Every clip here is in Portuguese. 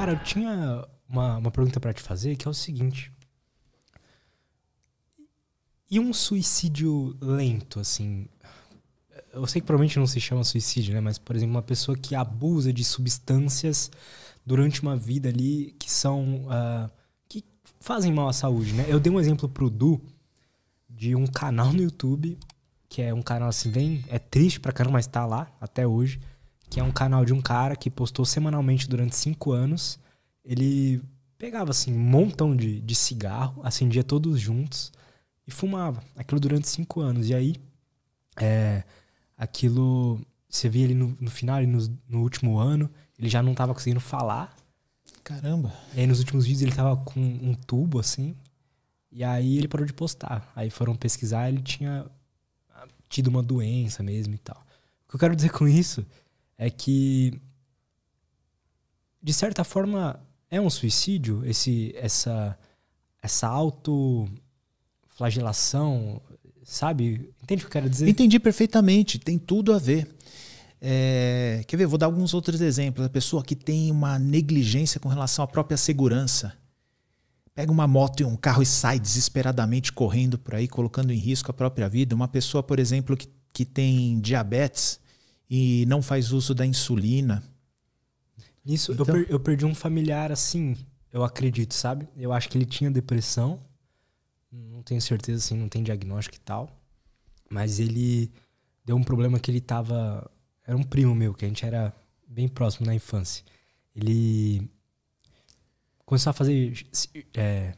Cara, eu tinha uma, uma pergunta para te fazer que é o seguinte. E um suicídio lento, assim? Eu sei que provavelmente não se chama suicídio, né? Mas, por exemplo, uma pessoa que abusa de substâncias durante uma vida ali que são. Uh, que fazem mal à saúde, né? Eu dei um exemplo pro Du de um canal no YouTube, que é um canal assim, bem. é triste pra caramba, mas tá lá até hoje que é um canal de um cara que postou semanalmente durante cinco anos. Ele pegava assim um montão de, de cigarro, acendia todos juntos e fumava. Aquilo durante cinco anos. E aí, é, aquilo você via ele no, no final, no, no, último ano, ele já não estava conseguindo falar. Caramba. E aí nos últimos vídeos ele estava com um tubo assim. E aí ele parou de postar. Aí foram pesquisar, ele tinha tido uma doença mesmo e tal. O que eu quero dizer com isso é que de certa forma é um suicídio esse essa essa auto flagelação, sabe? Entende o que eu quero dizer? Entendi perfeitamente, tem tudo a ver. É, quer ver? Vou dar alguns outros exemplos. A pessoa que tem uma negligência com relação à própria segurança. Pega uma moto e um carro e sai desesperadamente correndo por aí, colocando em risco a própria vida. Uma pessoa, por exemplo, que, que tem diabetes e não faz uso da insulina. Isso, então, eu, per, eu perdi um familiar assim, eu acredito, sabe? Eu acho que ele tinha depressão. Não tenho certeza, assim, não tem diagnóstico e tal. Mas ele deu um problema que ele tava. Era um primo meu, que a gente era bem próximo na infância. Ele começou a fazer é,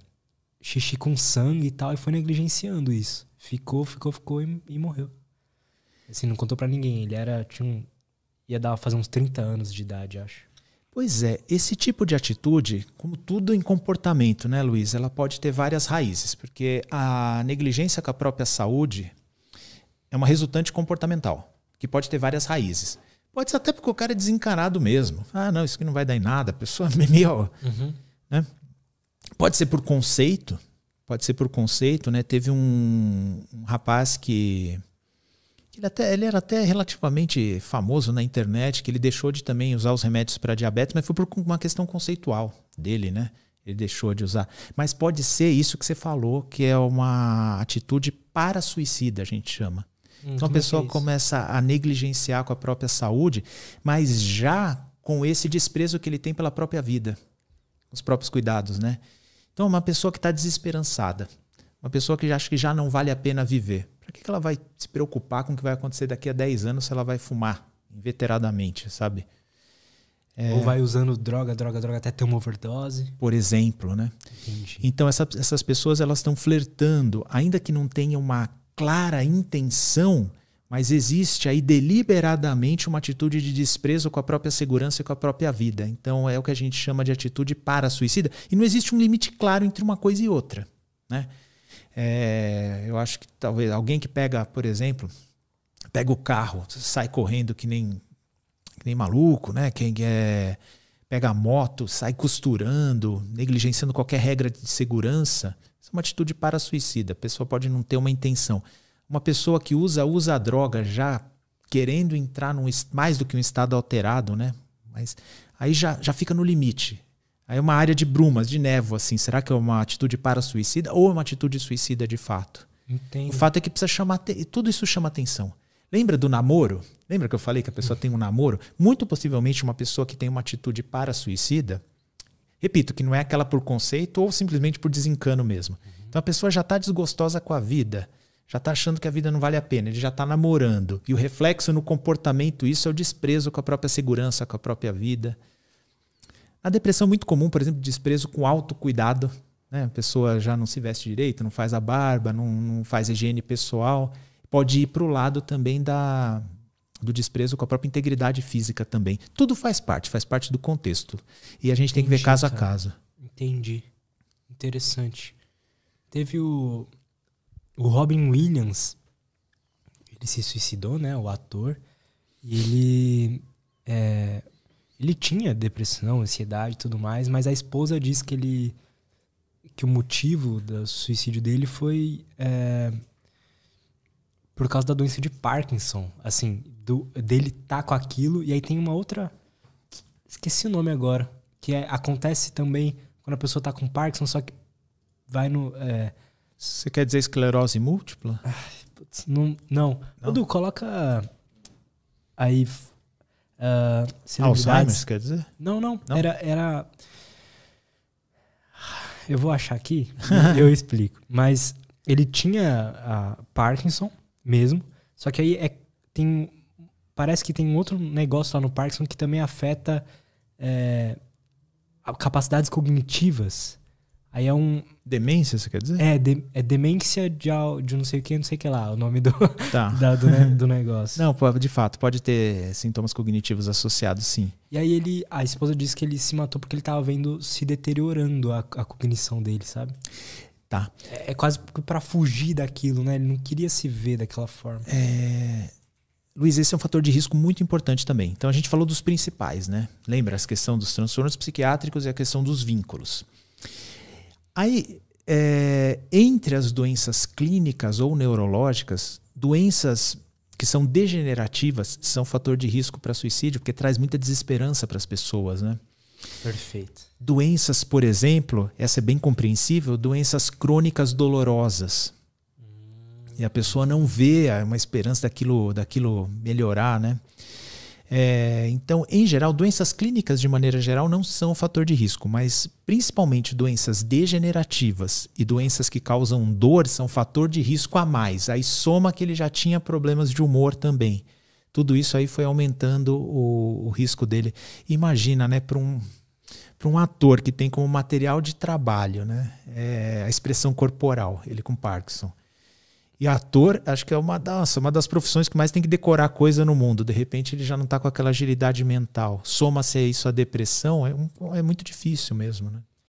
xixi com sangue e tal, e foi negligenciando isso. Ficou, ficou, ficou e, e morreu. Assim, não contou para ninguém. Ele era. Tinha um, ia dar, fazer uns 30 anos de idade, acho. Pois é, esse tipo de atitude, como tudo em comportamento, né, Luiz, ela pode ter várias raízes, porque a negligência com a própria saúde é uma resultante comportamental, que pode ter várias raízes. Pode ser até porque o cara é desencarado mesmo. Ah, não, isso aqui não vai dar em nada, a pessoa é meio. Uhum. Né? Pode ser por conceito, pode ser por conceito, né? Teve um, um rapaz que ele, até, ele era até relativamente famoso na internet, que ele deixou de também usar os remédios para diabetes, mas foi por uma questão conceitual dele, né? Ele deixou de usar. Mas pode ser isso que você falou, que é uma atitude para suicida, a gente chama. Hum, então a é pessoa é começa a negligenciar com a própria saúde, mas já com esse desprezo que ele tem pela própria vida, os próprios cuidados, né? Então, uma pessoa que está desesperançada, uma pessoa que já acha que já não vale a pena viver, para que, que ela vai se preocupar com o que vai acontecer daqui a 10 anos se ela vai fumar inveteradamente, sabe? É... Ou vai usando droga, droga, droga até ter uma overdose. Por exemplo, né? Entendi. Então essa, essas pessoas elas estão flertando, ainda que não tenha uma clara intenção, mas existe aí deliberadamente uma atitude de desprezo com a própria segurança e com a própria vida. Então é o que a gente chama de atitude para suicida. E não existe um limite claro entre uma coisa e outra, né? É, eu acho que talvez alguém que pega, por exemplo, pega o carro, sai correndo que nem, que nem maluco, né? Quem é, pega a moto, sai costurando, negligenciando qualquer regra de segurança, isso é uma atitude para suicida. A pessoa pode não ter uma intenção. Uma pessoa que usa, usa a droga já querendo entrar num mais do que um estado alterado, né? Mas aí já, já fica no limite. Aí é uma área de brumas, de névoa, assim. Será que é uma atitude para suicida ou é uma atitude suicida de fato? Entendo. O fato é que precisa chamar. Tudo isso chama atenção. Lembra do namoro? Lembra que eu falei que a pessoa tem um namoro? Muito possivelmente uma pessoa que tem uma atitude para suicida. Repito, que não é aquela por conceito ou simplesmente por desencano mesmo. Uhum. Então a pessoa já está desgostosa com a vida, já está achando que a vida não vale a pena, ele já está namorando. E o reflexo no comportamento, isso é o desprezo com a própria segurança, com a própria vida. A depressão é muito comum, por exemplo, desprezo com autocuidado. Né? A pessoa já não se veste direito, não faz a barba, não, não faz higiene pessoal. Pode ir para o lado também da, do desprezo com a própria integridade física também. Tudo faz parte, faz parte do contexto. E a gente Entendi, tem que ver caso cara. a caso. Entendi. Interessante. Teve o, o Robin Williams. Ele se suicidou, né? O ator. E ele. É, ele tinha depressão, ansiedade e tudo mais, mas a esposa disse que ele que o motivo do suicídio dele foi é, por causa da doença de Parkinson, assim, do, dele tá com aquilo e aí tem uma outra esqueci o nome agora, que é, acontece também quando a pessoa tá com Parkinson, só que vai no é, você quer dizer esclerose múltipla? Ai, putz, não, não. não. Edu, coloca aí Uh, ah, Alzheimer, quer dizer? Não, não. não? Era, era. Eu vou achar aqui, eu explico. Mas ele tinha uh, Parkinson mesmo, só que aí é, tem, parece que tem um outro negócio lá no Parkinson que também afeta é, capacidades cognitivas. Aí é um. Demência, você quer dizer? É, de, é demência de, de não sei o que, não sei o que lá, o nome do, tá. da, do, do, negócio. Não, de fato, pode ter sintomas cognitivos associados, sim. E aí ele. A esposa disse que ele se matou porque ele estava vendo se deteriorando a, a cognição dele, sabe? Tá. É, é quase para fugir daquilo, né? Ele não queria se ver daquela forma. É. Luiz, esse é um fator de risco muito importante também. Então a gente falou dos principais, né? Lembra a questão dos transtornos psiquiátricos e a questão dos vínculos. Aí, é, entre as doenças clínicas ou neurológicas, doenças que são degenerativas são fator de risco para suicídio, porque traz muita desesperança para as pessoas, né? Perfeito. Doenças, por exemplo, essa é bem compreensível, doenças crônicas dolorosas. Hum. E a pessoa não vê uma esperança daquilo, daquilo melhorar, né? É, então, em geral, doenças clínicas de maneira geral não são um fator de risco, mas principalmente doenças degenerativas e doenças que causam dor são um fator de risco a mais. Aí soma que ele já tinha problemas de humor também. Tudo isso aí foi aumentando o, o risco dele. Imagina, né, para um para um ator que tem como material de trabalho né, é a expressão corporal, ele com Parkinson. E ator, acho que é uma, nossa, uma das profissões que mais tem que decorar coisa no mundo. De repente ele já não está com aquela agilidade mental. Soma-se isso a depressão, é, um, é muito difícil mesmo, né?